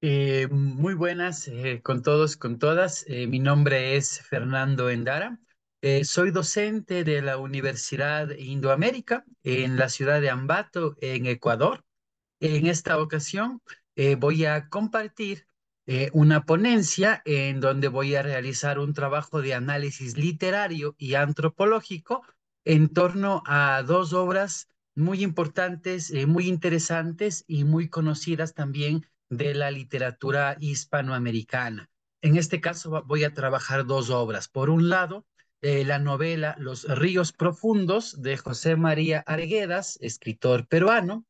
Eh, muy buenas eh, con todos, con todas. Eh, mi nombre es Fernando Endara. soy docente de la Universidad Indoamérica en la ciudad de Ambato, en Ecuador. En esta ocasión voy a compartir una ponencia en donde voy a realizar un trabajo de análisis literario y antropológico en torno a dos obras muy importantes, muy interesantes y muy conocidas también de la literatura hispanoamericana. En este caso voy a trabajar dos obras. Por un lado, eh, la novela Los ríos profundos de José María Arguedas, escritor peruano,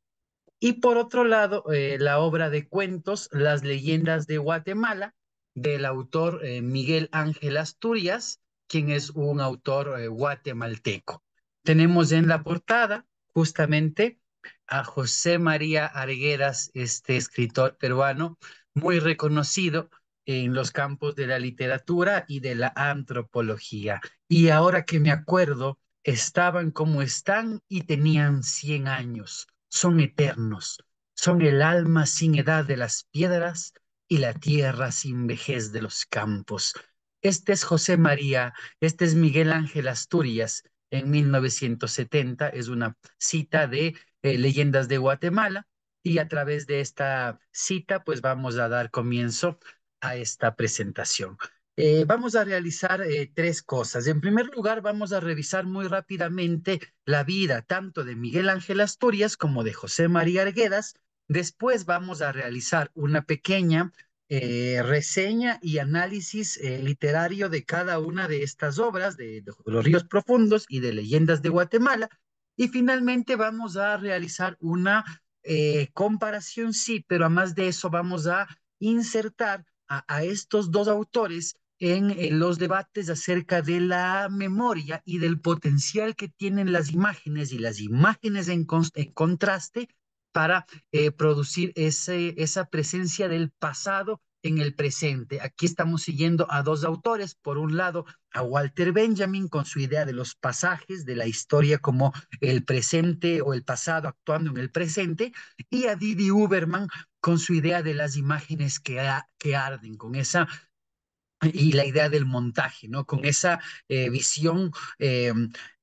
y por otro lado, eh, la obra de cuentos Las leyendas de Guatemala del autor eh, Miguel Ángel Asturias, quien es un autor guatemalteco. Tenemos en la portada justamente a José María Argueras, este escritor peruano muy reconocido en los campos de la literatura y de la antropología. Y ahora que me acuerdo, estaban como están y tenían 100 años. Son eternos, son el alma sin edad de las piedras y la tierra sin vejez de los campos. Este es José María, este es Miguel Ángel Asturias. En 1970 es una cita de eh, leyendas de Guatemala y a través de esta cita pues vamos a dar comienzo a esta presentación. Eh, vamos a realizar eh, tres cosas. En primer lugar, vamos a revisar muy rápidamente la vida tanto de Miguel Ángel Asturias como de José María Arguedas. Después vamos a realizar una pequeña reseña y análisis literario de cada una de estas obras de, de Los Ríos Profundos y de Leyendas de Guatemala. Y finalmente vamos a realizar una eh, comparación, sí, pero además de eso vamos a insertar a, estos dos autores en, los debates acerca de la memoria y del potencial que tienen las imágenes y las imágenes en, contraste para eh, producir esa presencia del pasado en el presente. Aquí estamos siguiendo a dos autores. Por un lado, a Walter Benjamin con su idea de los pasajes de la historia como el presente o el pasado actuando en el presente, y a Didi Uberman con su idea de las imágenes que, que arden, con esa y la idea del montaje, ¿no? Con esa eh, visión eh,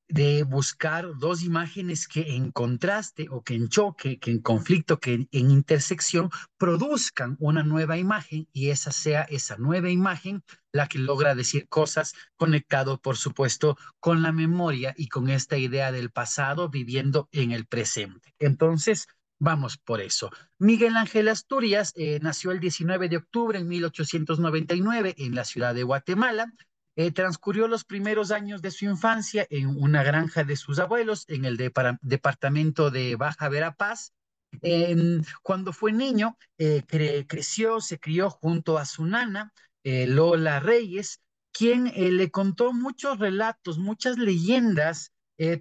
de buscar dos imágenes que en contraste o que en choque, que en conflicto, que en, intersección produzcan una nueva imagen y esa sea esa nueva imagen la que logra decir cosas conectado, por supuesto, con la memoria y con esta idea del pasado viviendo en el presente. Entonces, Vamos por eso. Miguel Ángel Asturias eh, nació el 19 de octubre en 1899 en la ciudad de Guatemala. Eh, transcurrió los primeros años de su infancia en una granja de sus abuelos en el departamento de Baja Verapaz. cuando fue niño, eh, creció, se crió junto a su nana, eh, Lola Reyes, quien le contó muchos relatos, muchas leyendas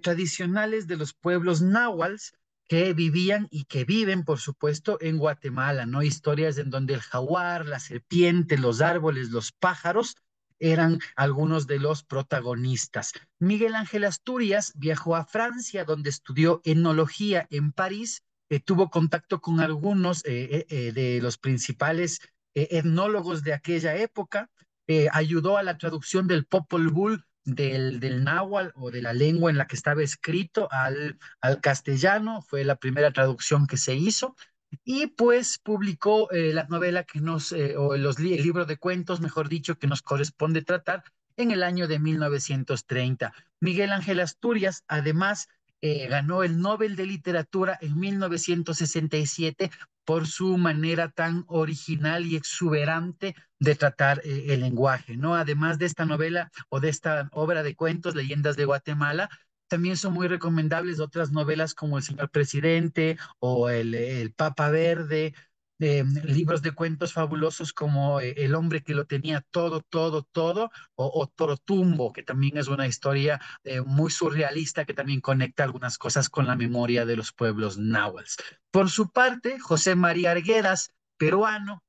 tradicionales de los pueblos náhuatls que vivían y que viven, por supuesto, en Guatemala, ¿no? Historias en donde el jaguar, la serpiente, los árboles, los pájaros eran algunos de los protagonistas. Miguel Ángel Asturias viajó a Francia, donde estudió etnología en París, eh, tuvo contacto con algunos eh, eh, de los principales etnólogos de aquella época, ayudó a la traducción del Popol Vuh del, del, náhuatl o de la lengua en la que estaba escrito al, al castellano, fue la primera traducción que se hizo, y pues publicó eh, la novela que nos, eh, o los, el libro de cuentos, mejor dicho, que nos corresponde tratar en el año de 1930. Miguel Ángel Asturias, además, eh, ganó el Nobel de Literatura en 1967 por su manera tan original y exuberante de tratar el lenguaje, ¿no? Además de esta novela o de esta obra de cuentos, Leyendas de Guatemala, también son muy recomendables otras novelas como El Señor Presidente o El, el Papa Verde, eh, libros de cuentos fabulosos como eh, El hombre que lo tenía todo, todo, todo, o, o Tumbo, que también es una historia eh, muy surrealista que también conecta algunas cosas con la memoria de los pueblos náhuatl. Por su parte, José María Arguedas, peruano,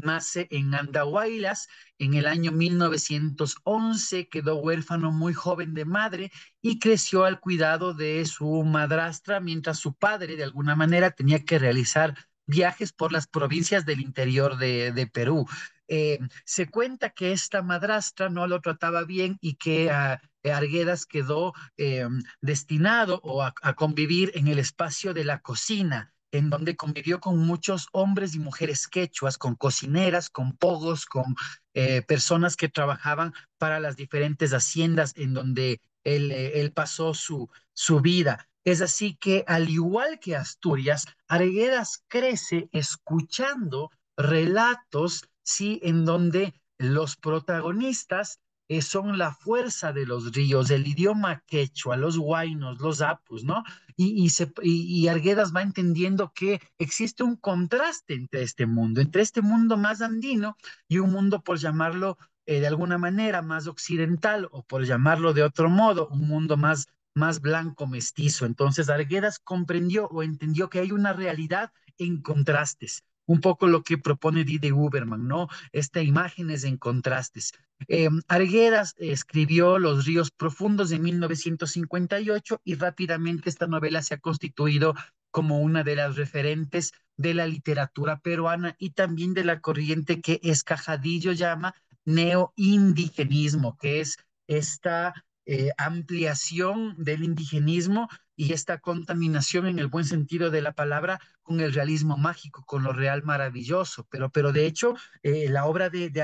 Nace en Andahuaylas en el año 1911, quedó huérfano muy joven de madre y creció al cuidado de su madrastra, mientras su padre de alguna manera tenía que realizar viajes por las provincias del interior de, Perú. Eh, se cuenta que esta madrastra no lo trataba bien y que a Arguedas quedó em, destinado a, convivir en el espacio de la cocina en donde convivió con muchos hombres y mujeres quechuas, con cocineras, con pogos, con eh, personas que trabajaban para las diferentes haciendas en donde eh, él, pasó su, su vida. Es así que, al igual que Asturias, Aregueras crece escuchando relatos, ¿sí? En donde los protagonistas eh, son la fuerza de los ríos, el idioma quechua, los guainos, los apus, ¿no? Y, se, y, Arguedas va entendiendo que existe un contraste entre este mundo, entre este mundo más andino y un mundo, por llamarlo eh, de alguna manera, más occidental o por llamarlo de otro modo, un mundo más más blanco mestizo. Entonces, Arguedas comprendió o entendió que hay una realidad en contrastes un poco lo que propone Didi Uberman, ¿no? Esta imágenes en contrastes. Eh, Arguedas escribió Los ríos profundos en 1958 y rápidamente esta novela se ha constituido como una de las referentes de la literatura peruana y también de la corriente que Escajadillo llama neoindigenismo, que es esta eh, ampliación del indigenismo y esta contaminación en el buen sentido de la palabra con el realismo mágico, con lo real maravilloso, pero, pero de hecho eh, la obra de, de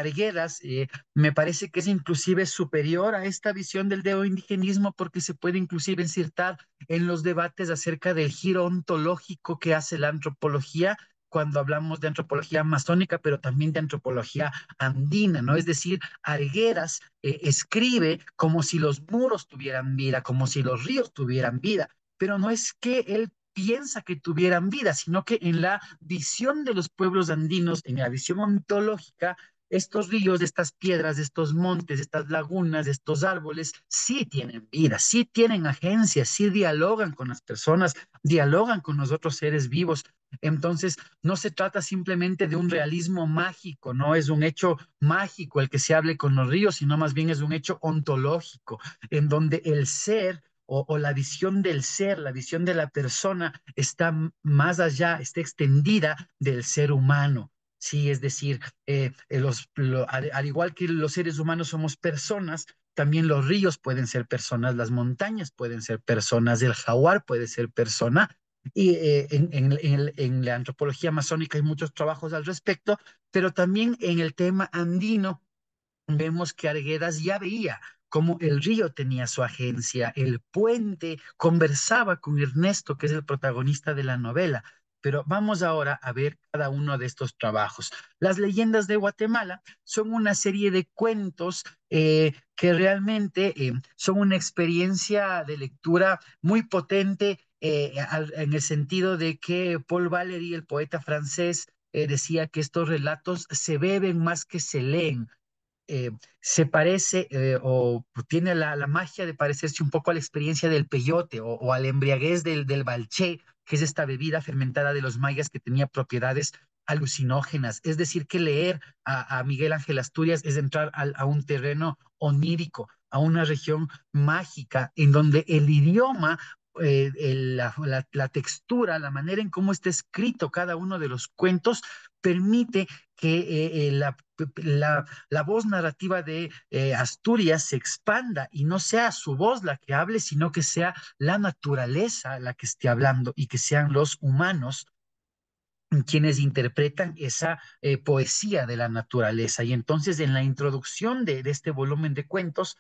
eh, me parece que es inclusive superior a esta visión del deoindigenismo porque se puede inclusive insertar en los debates acerca del giro ontológico que hace la antropología cuando hablamos de antropología amazónica pero también de antropología andina, ¿no? Es decir, Argueras eh, escribe como si los muros tuvieran vida, como si los ríos tuvieran vida, pero no es que él piensa que tuvieran vida, sino que en la visión de los pueblos andinos, en la visión ontológica, estos ríos, estas piedras, estos montes, estas lagunas, estos árboles, sí tienen vida, sí tienen agencia, sí dialogan con las personas, dialogan con los otros seres vivos. Entonces, no se trata simplemente de un realismo mágico, no es un hecho mágico el que se hable con los ríos, sino más bien es un hecho ontológico, en donde el ser o, la visión del ser, la visión de la persona está más allá, está extendida del ser humano. Sí, es decir, eh, eh, al, igual que los seres humanos somos personas, también los ríos pueden ser personas, las montañas pueden ser personas, el jaguar puede ser persona, y eh, en, en, la antropología amazónica hay muchos trabajos al respecto, pero también en el tema andino vemos que Arguedas ya veía como el río tenía su agencia, el puente conversaba con Ernesto, que es el protagonista de la novela. Pero vamos ahora a ver cada uno de estos trabajos. Las leyendas de Guatemala son una serie de cuentos eh, que realmente eh, son una experiencia de lectura muy potente eh, en el sentido de que Paul Valéry, el poeta francés, decía que estos relatos se beben más que se leen eh, se parece eh, o tiene la, magia de parecerse un poco a la experiencia del peyote o, al a la embriaguez del, del balché, que es esta bebida fermentada de los mayas que tenía propiedades alucinógenas. Es decir, que leer a, Miguel Ángel Asturias es entrar a un terreno onírico, a una región mágica en donde el idioma eh, la, textura, la manera en cómo está escrito cada uno de los cuentos, permite que eh, eh, la, la, voz narrativa de Asturias se expanda y no sea su voz la que hable, sino que sea la naturaleza la que esté hablando y que sean los humanos quienes interpretan esa poesía de la naturaleza. Y entonces en la introducción de, de este volumen de cuentos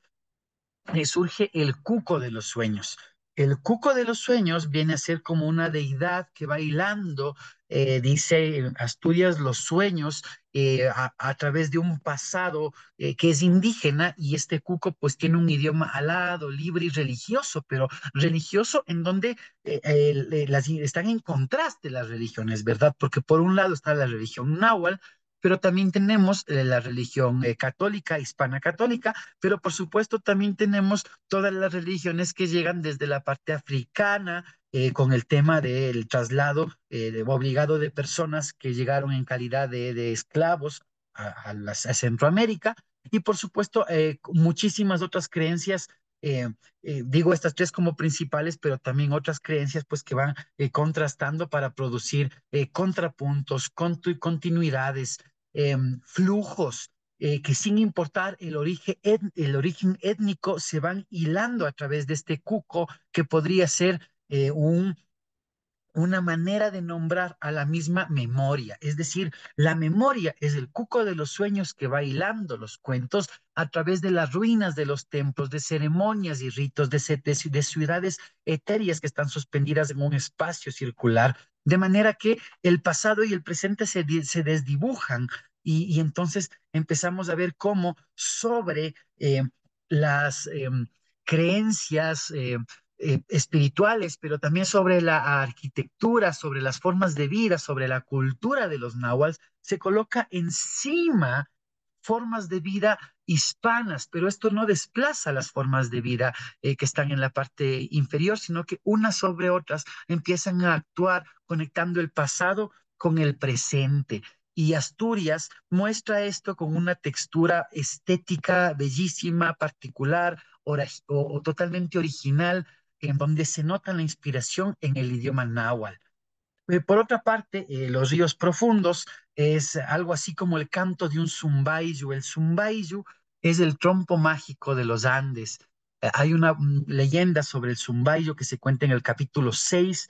surge el cuco de los sueños el cuco de los sueños viene a ser como una deidad que va hilando, eh, dice Asturias, los sueños eh, a, través de un pasado eh, que es indígena y este cuco pues tiene un idioma alado, libre y religioso, pero religioso en donde están en contraste las religiones, ¿verdad? Porque por un lado está la religión náhuatl, pero también tenemos eh, la religión eh, católica, hispana católica, pero por supuesto también tenemos todas las religiones que llegan desde la parte africana, eh, con el tema del traslado obligado de personas que llegaron en calidad de, esclavos a, Centroamérica, y por supuesto muchísimas otras creencias eh, eh, digo estas tres como principales, pero también otras creencias pues que van eh, contrastando para producir contrapuntos, continuidades, em, flujos que sin importar el origen, el origen étnico se van hilando a través de este cuco que podría ser un una manera de nombrar a la misma memoria. Es decir, la memoria es el cuco de los sueños que va hilando los cuentos a través de las ruinas de los templos, de ceremonias y ritos, de, ciudades etéreas que están suspendidas en un espacio circular, de manera que el pasado y el presente se, desdibujan y, entonces empezamos a ver cómo sobre eh, las em, creencias, eh, eh, espirituales, pero también sobre la arquitectura, sobre las formas de vida, sobre la cultura de los náhuatl, se coloca encima formas de vida hispanas, pero esto no desplaza las formas de vida eh, que están en la parte inferior, sino que unas sobre otras empiezan a actuar conectando el pasado con el presente. Y Asturias muestra esto con una textura estética bellísima, particular, o totalmente original en donde se nota la inspiración en el idioma náhuatl. Eh, por otra parte, eh, los ríos profundos es algo así como el canto de un zumbayu. El zumbayu es el trompo mágico de los Andes. Eh, hay una mm, leyenda sobre el zumbayu que se cuenta en el capítulo 6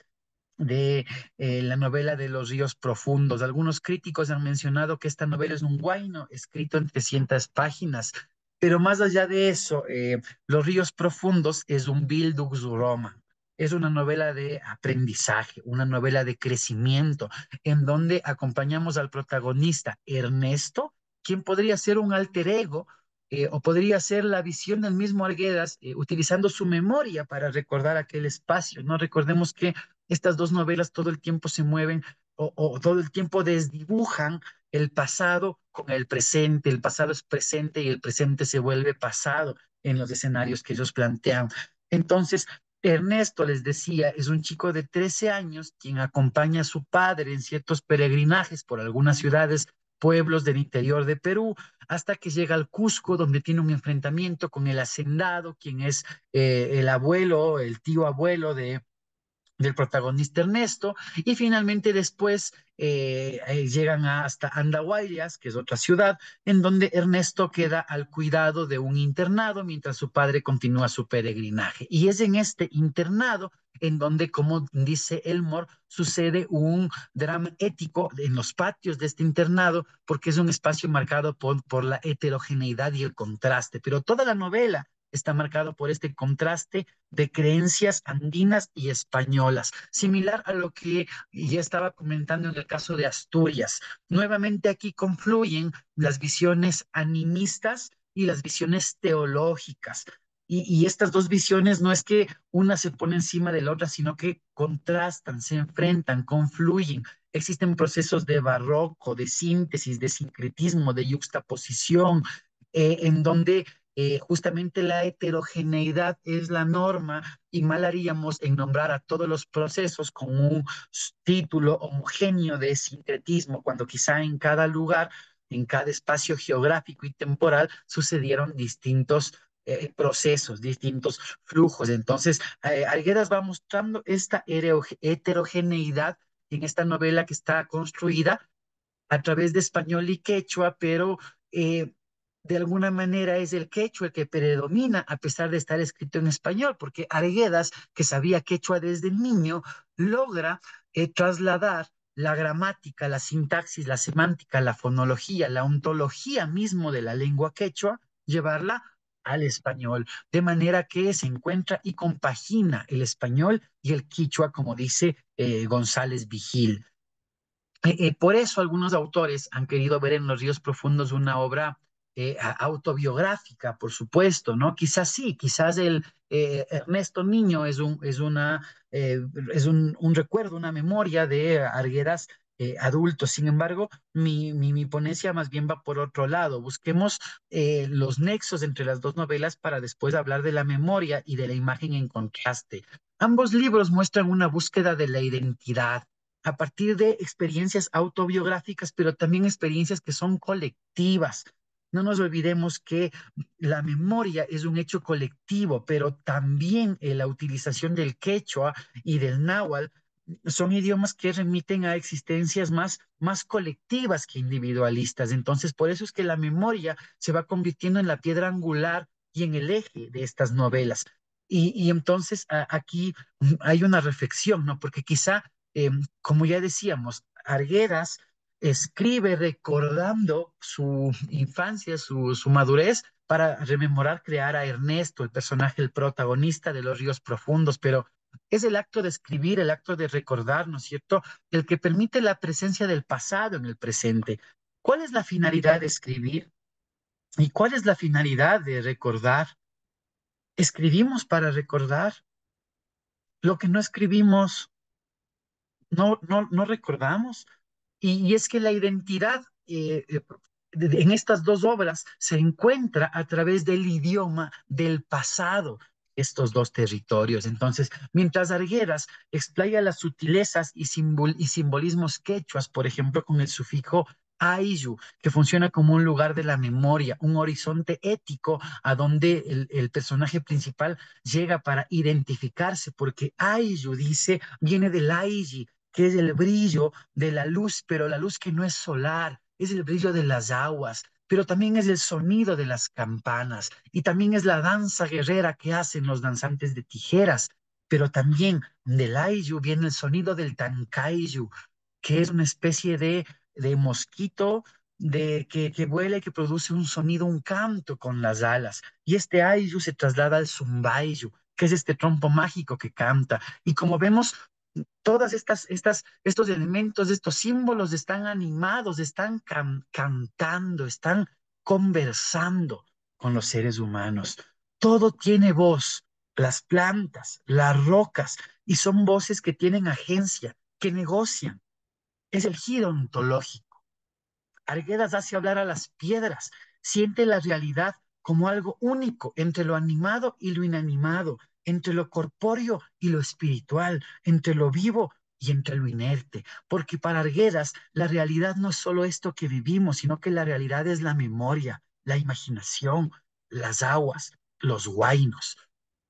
de la novela de los ríos profundos. Algunos críticos han mencionado que esta novela es un guayno escrito en 300 páginas, pero más allá de eso, eh, Los ríos profundos es un Bildungsroman, es una novela de aprendizaje, una novela de crecimiento, en donde acompañamos al protagonista Ernesto, quien podría ser un alter ego eh, o podría ser la visión del mismo Arguedas eh, utilizando su memoria para recordar aquel espacio. No recordemos que estas dos novelas todo el tiempo se mueven o, o todo el tiempo desdibujan el pasado con el presente, el pasado es presente y el presente se vuelve pasado en los escenarios que ellos plantean. Entonces, Ernesto, les decía, es un chico de 13 años quien acompaña a su padre en ciertos peregrinajes por algunas ciudades, pueblos del interior de Perú, hasta que llega al Cusco, donde tiene un enfrentamiento con el hacendado, quien es eh, el abuelo, el tío abuelo de, del protagonista Ernesto, y finalmente después eh, llegan hasta Andahuaylas, que es otra ciudad, en donde Ernesto queda al cuidado de un internado mientras su padre continúa su peregrinaje. Y es en este internado en donde, como dice Elmore, sucede un drama ético en los patios de este internado, porque es un espacio marcado por, por la heterogeneidad y el contraste. Pero toda la novela está marcado por este contraste de creencias andinas y españolas, similar a lo que ya estaba comentando en el caso de Asturias. Nuevamente aquí confluyen las visiones animistas y las visiones teológicas. Y, estas dos visiones no es que una se pone encima de la otra, sino que contrastan, se enfrentan, confluyen. Existen procesos de barroco, de síntesis, de sincretismo, de yuxtaposición, eh, en donde eh, justamente la heterogeneidad es la norma y mal haríamos en nombrar a todos los procesos con un título homogéneo de sincretismo, cuando quizá en cada lugar, en cada espacio geográfico y temporal sucedieron distintos eh, procesos, distintos flujos. Entonces, eh, Arguedas va mostrando esta heterogeneidad en esta novela que está construida a través de español y quechua, pero eh, de alguna manera es el quechua el que predomina, a pesar de estar escrito en español, porque Arguedas, que sabía quechua desde niño, logra eh, trasladar la gramática, la sintaxis, la semántica, la fonología, la ontología mismo de la lengua quechua, llevarla al español, de manera que se encuentra y compagina el español y el quichua, como dice eh, González Vigil. Eh, por eso algunos autores han querido ver en los ríos profundos una obra eh, autobiográfica, por supuesto, ¿no? Quizás sí, quizás el eh, Ernesto Niño es un, es una, eh, es un, recuerdo, una memoria de Argueras adultos. Sin embargo, mi, mi, mi, ponencia más bien va por otro lado. Busquemos los nexos entre las dos novelas para después hablar de la memoria y de la imagen en contraste. Ambos libros muestran una búsqueda de la identidad, a partir de experiencias autobiográficas, pero también experiencias que son colectivas, no nos olvidemos que la memoria es un hecho colectivo, pero también eh, la utilización del quechua y del náhuatl son idiomas que remiten a existencias más, más colectivas que individualistas. Entonces, por eso es que la memoria se va convirtiendo en la piedra angular y en el eje de estas novelas. Y, entonces aquí hay una reflexión, ¿no? Porque quizá, em, como ya decíamos, Arguedas escribe recordando su infancia, su, madurez, para rememorar crear a Ernesto, el personaje, el protagonista de Los Ríos Profundos, pero es el acto de escribir, el acto de recordar, ¿no es cierto?, el que permite la presencia del pasado en el presente. ¿Cuál es la finalidad de escribir? ¿Y cuál es la finalidad de recordar? Escribimos para recordar. Lo que no escribimos, no, no, no recordamos. Y, es que la identidad eh, eh, en estas dos obras se encuentra a través del idioma del pasado, estos dos territorios. Entonces, mientras argueras explaya las sutilezas y, simbolismos quechuas, por ejemplo, con el sufijo Ayu, que funciona como un lugar de la memoria, un horizonte ético a donde el, personaje principal llega para identificarse, porque Ayu dice, viene del Aiji, que es el brillo de la luz, pero la luz que no es solar, es el brillo de las aguas, pero también es el sonido de las campanas y también es la danza guerrera que hacen los danzantes de tijeras, pero también del ayu viene el sonido del tankayu, que es una especie de, de mosquito de que, que vuela y que produce un sonido, un canto con las alas. Y este ayu se traslada al zumbayu, que es este trompo mágico que canta. Y como vemos, todas estos elementos, estos símbolos están animados, están cantando, están conversando con los seres humanos. Todo tiene voz, las plantas, las rocas, y son voces que tienen agencia, que negocian. Es el giro ontológico. Arguedas hace hablar a las piedras, siente la realidad como algo único entre lo animado y lo inanimado, entre lo corpóreo y lo espiritual, entre lo vivo y entre lo inerte, porque para Arguedas la realidad no es solo esto que vivimos, sino que la realidad es la memoria, la imaginación, las aguas, los guainos.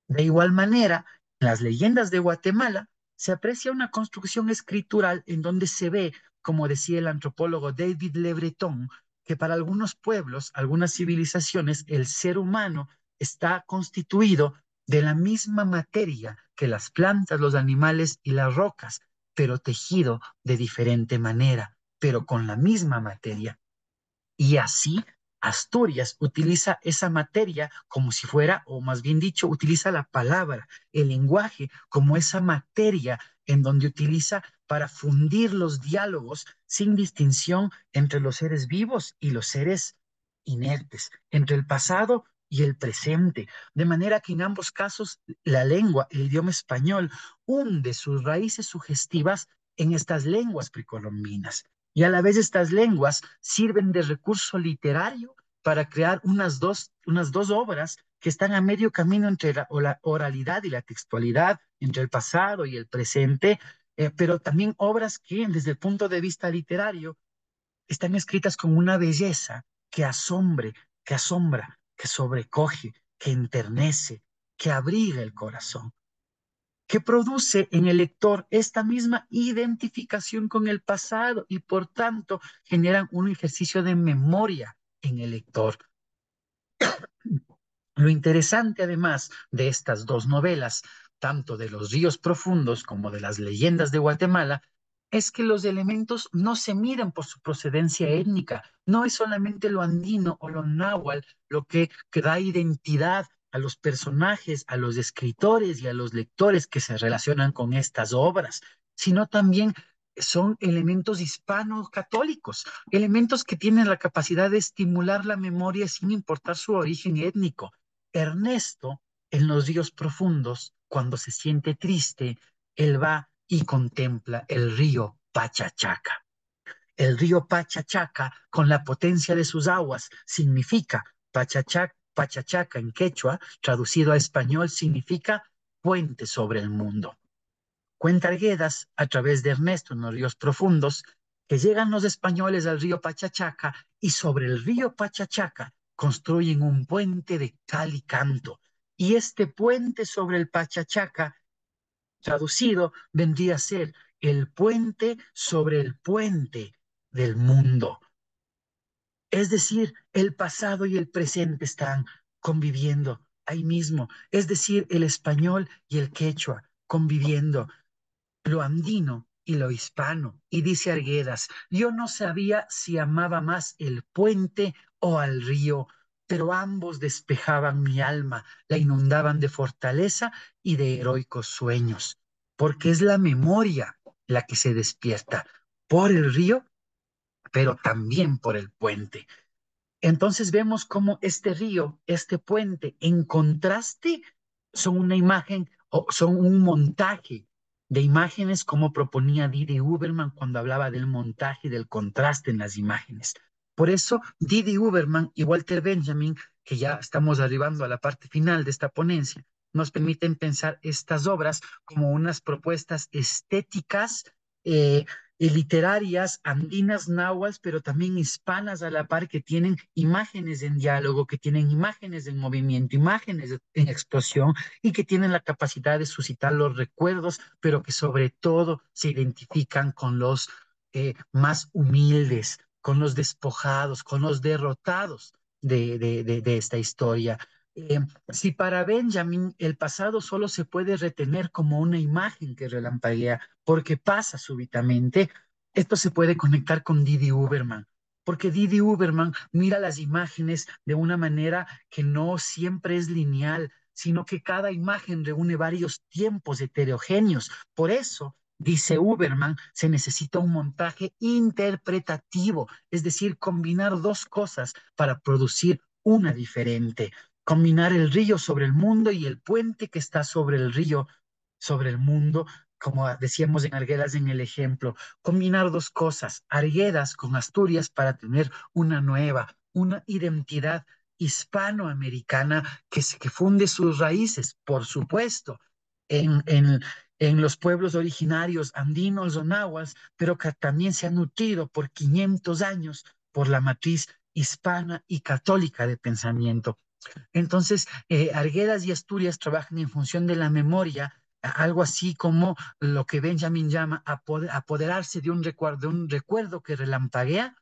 De igual manera, en las leyendas de Guatemala se aprecia una construcción escritural en donde se ve, como decía el antropólogo David Le Breton, que para algunos pueblos, algunas civilizaciones, el ser humano está constituido de la misma materia que las plantas, los animales y las rocas, pero tejido de diferente manera, pero con la misma materia. Y así Asturias utiliza esa materia como si fuera, o más bien dicho, utiliza la palabra, el lenguaje, como esa materia en donde utiliza para fundir los diálogos sin distinción entre los seres vivos y los seres inertes, entre el pasado y el presente, de manera que en ambos casos la lengua, el idioma español, hunde sus raíces sugestivas en estas lenguas precolombinas. Y a la vez estas lenguas sirven de recurso literario para crear unas dos, unas dos obras que están a medio camino entre la, oralidad y la textualidad, entre el pasado y el presente, eh, pero también obras que desde el punto de vista literario están escritas con una belleza que asombre, que asombra, que sobrecoge, que enternece, que abriga el corazón, que produce en el lector esta misma identificación con el pasado y por tanto generan un ejercicio de memoria en el lector. Lo interesante además de estas dos novelas, tanto de los ríos profundos como de las leyendas de Guatemala, es que los elementos no se miden por su procedencia étnica. No es solamente lo andino o lo náhuatl lo que, da identidad a los personajes, a los escritores y a los lectores que se relacionan con estas obras, sino también son elementos hispano-católicos, elementos que tienen la capacidad de estimular la memoria sin importar su origen étnico. Ernesto, en los días profundos, cuando se siente triste, él va y contempla el río Pachachaca. El río Pachachaca, con la potencia de sus aguas, significa Pachachaca, Pachachaca en quechua, traducido a español, significa puente sobre el mundo. Cuenta Arguedas, a través de Ernesto en los ríos profundos, que llegan los españoles al río Pachachaca y sobre el río Pachachaca construyen un puente de cal y canto. Y este puente sobre el Pachachaca traducido, vendría a ser el puente sobre el puente del mundo. Es decir, el pasado y el presente están conviviendo ahí mismo. Es decir, el español y el quechua conviviendo, lo andino y lo hispano. Y dice Arguedas, yo no sabía si amaba más el puente o al río pero ambos despejaban mi alma, la inundaban de fortaleza y de heroicos sueños, porque es la memoria la que se despierta por el río, pero también por el puente. Entonces vemos cómo este río, este puente, en contraste, son una imagen o son un montaje de imágenes como proponía Didi Uberman cuando hablaba del montaje y del contraste en las imágenes. Por eso, Didi Uberman y Walter Benjamin, que ya estamos arribando a la parte final de esta ponencia, nos permiten pensar estas obras como unas propuestas estéticas, eh, y literarias andinas nahuas, pero también hispanas a la par, que tienen imágenes en diálogo, que tienen imágenes en movimiento, imágenes en explosión y que tienen la capacidad de suscitar los recuerdos, pero que sobre todo se identifican con los eh, más humildes, con los despojados, con los derrotados de, de, esta historia. Eh, si para Benjamin el pasado solo se puede retener como una imagen que relampaguea porque pasa súbitamente, esto se puede conectar con Didi Uberman, porque Didi Uberman mira las imágenes de una manera que no siempre es lineal, sino que cada imagen reúne varios tiempos heterogéneos. Por eso dice Uberman, se necesita un montaje interpretativo, es decir, combinar dos cosas para producir una diferente, combinar el río sobre el mundo y el puente que está sobre el río, sobre el mundo, como decíamos en Arguedas en el ejemplo, combinar dos cosas, Arguedas con Asturias para tener una nueva, una identidad hispanoamericana que, se, que funde sus raíces, por supuesto, en, en, en los pueblos originarios andinos o nahuas, pero que también se ha nutrido por 500 años por la matriz hispana y católica de pensamiento. Entonces, eh, Arguedas y Asturias trabajan en función de la memoria, algo así como lo que Benjamin llama apoderarse de un, recuerdo, de un recuerdo que relampaguea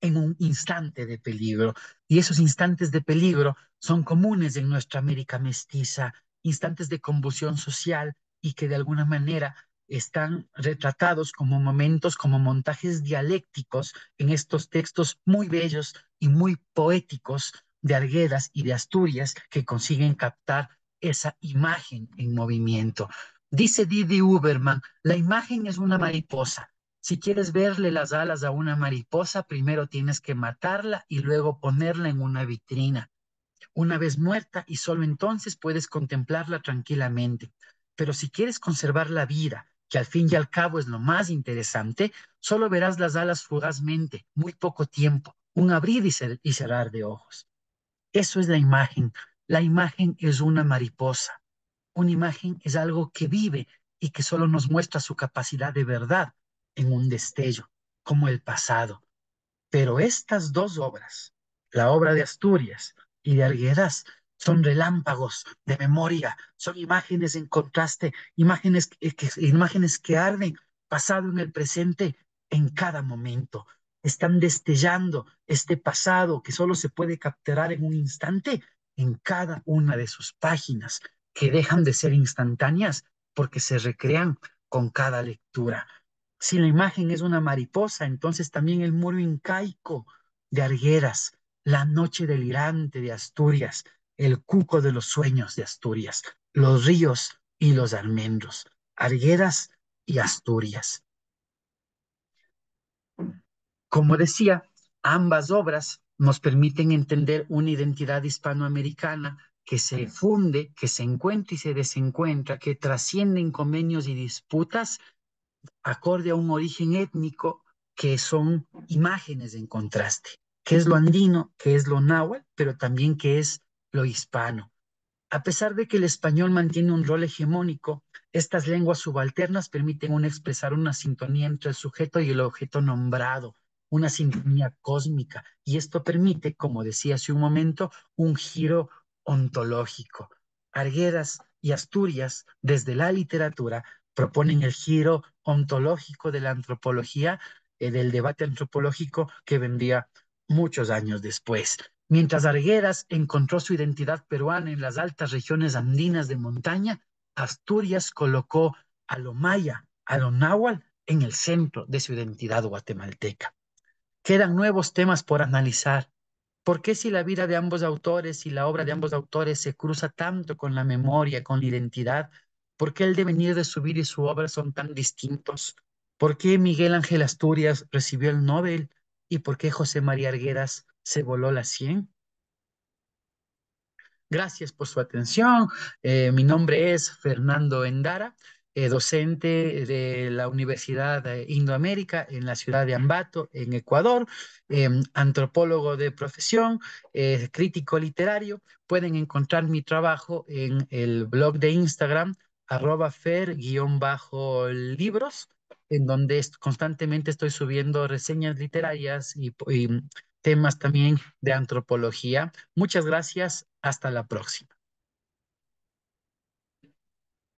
en un instante de peligro. Y esos instantes de peligro son comunes en nuestra América mestiza, instantes de convulsión social, y que de alguna manera están retratados como momentos, como montajes dialécticos en estos textos muy bellos y muy poéticos de Arguedas y de Asturias que consiguen captar esa imagen en movimiento. Dice Didi Uberman, la imagen es una mariposa. Si quieres verle las alas a una mariposa, primero tienes que matarla y luego ponerla en una vitrina. Una vez muerta y solo entonces puedes contemplarla tranquilamente. Pero si quieres conservar la vida, que al fin y al cabo es lo más interesante, solo verás las alas fugazmente, muy poco tiempo, un abrir y, cerrar de ojos. Eso es la imagen. La imagen es una mariposa. Una imagen es algo que vive y que solo nos muestra su capacidad de verdad en un destello, como el pasado. Pero estas dos obras, la obra de Asturias y de Alguedas, son relámpagos de memoria, son imágenes en contraste, imágenes eh, que, imágenes que arden pasado en el presente en cada momento. Están destellando este pasado que solo se puede capturar en un instante en cada una de sus páginas, que dejan de ser instantáneas porque se recrean con cada lectura. Si la imagen es una mariposa, entonces también el muro incaico de Argueras, la noche delirante de Asturias, el cuco de los sueños de Asturias, los ríos y los almendros, Arguedas y Asturias. Como decía, ambas obras nos permiten entender una identidad hispanoamericana que se funde, que se encuentra y se desencuentra, que trasciende convenios y disputas acorde a un origen étnico que son imágenes en contraste, que es lo andino, que es lo náhuatl, pero también que es lo hispano. A pesar de que el español mantiene un rol hegemónico, estas lenguas subalternas permiten expresar una sintonía entre el sujeto y el objeto nombrado, una sintonía cósmica, y esto permite, como decía hace un momento, un giro ontológico. Argueras y Asturias, desde la literatura, proponen el giro ontológico de la antropología, eh, del debate antropológico que vendría muchos años después. Mientras Argueras encontró su identidad peruana en las altas regiones andinas de montaña, Asturias colocó a lo maya, a lo náhuatl, en el centro de su identidad guatemalteca. Quedan nuevos temas por analizar. ¿Por qué si la vida de ambos autores y la obra de ambos autores se cruza tanto con la memoria, con la identidad? ¿Por qué el devenir de su vida y su obra son tan distintos? ¿Por qué Miguel Ángel Asturias recibió el Nobel y por qué José María Argueras? se voló la 100. Gracias por su atención. Eh, mi nombre es Fernando Endara, eh, docente de la Universidad Indoamérica en la ciudad de Ambato, en Ecuador, eh, antropólogo de profesión, crítico literario. Pueden encontrar mi trabajo en el blog de Instagram, arroba fer-libros, en donde constantemente estoy subiendo reseñas literarias y, y temas también de antropología. Muchas gracias. Hasta la próxima.